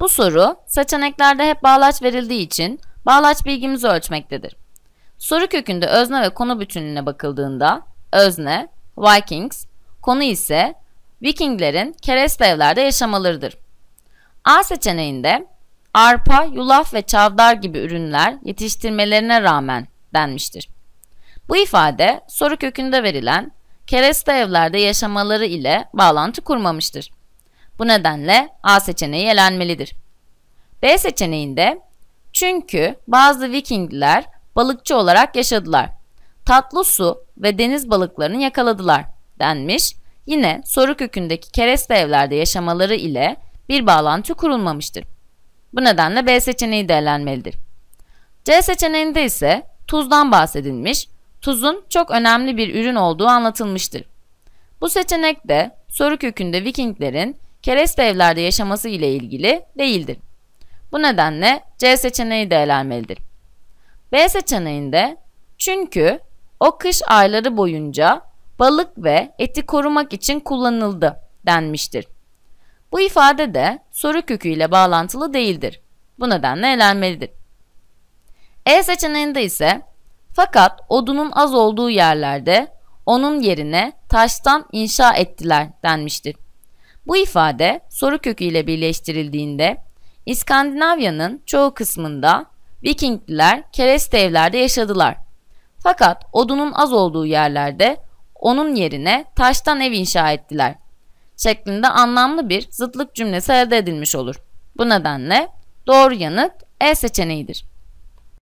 Bu soru seçeneklerde hep bağlaç verildiği için bağlaç bilgimizi ölçmektedir. Soru kökünde özne ve konu bütünlüğüne bakıldığında özne Vikings, konu ise Vikinglerin kerest evlerde yaşamalarıdır. A seçeneğinde arpa, yulaf ve çavdar gibi ürünler yetiştirmelerine rağmen denmiştir. Bu ifade soru kökünde verilen kereste evlerde yaşamaları ile bağlantı kurmamıştır. Bu nedenle A seçeneği elenmelidir. B seçeneğinde çünkü bazı Vikingler balıkçı olarak yaşadılar. Tatlı su ve deniz balıklarını yakaladılar denmiş. Yine soru kökündeki kereste evlerde yaşamaları ile bir bağlantı kurulmamıştır. Bu nedenle B seçeneği de elenmelidir. C seçeneğinde ise tuzdan bahsedilmiş, tuzun çok önemli bir ürün olduğu anlatılmıştır. Bu seçenek de soru kökünde Vikinglerin kereste evlerde yaşaması ile ilgili değildir. Bu nedenle C seçeneği de elenmelidir. B seçeneğinde çünkü o kış ayları boyunca balık ve eti korumak için kullanıldı denmiştir. Bu ifade de soru kökü ile bağlantılı değildir. Bu nedenle elenmelidir. E seçeneğinde ise fakat odunun az olduğu yerlerde onun yerine taştan inşa ettiler denmiştir. Bu ifade soru köküyle birleştirildiğinde İskandinavya'nın çoğu kısmında Vikingliler kereste evlerde yaşadılar. Fakat odunun az olduğu yerlerde onun yerine taştan ev inşa ettiler şeklinde anlamlı bir zıtlık cümlesi elde edilmiş olur. Bu nedenle doğru yanıt E seçeneğidir.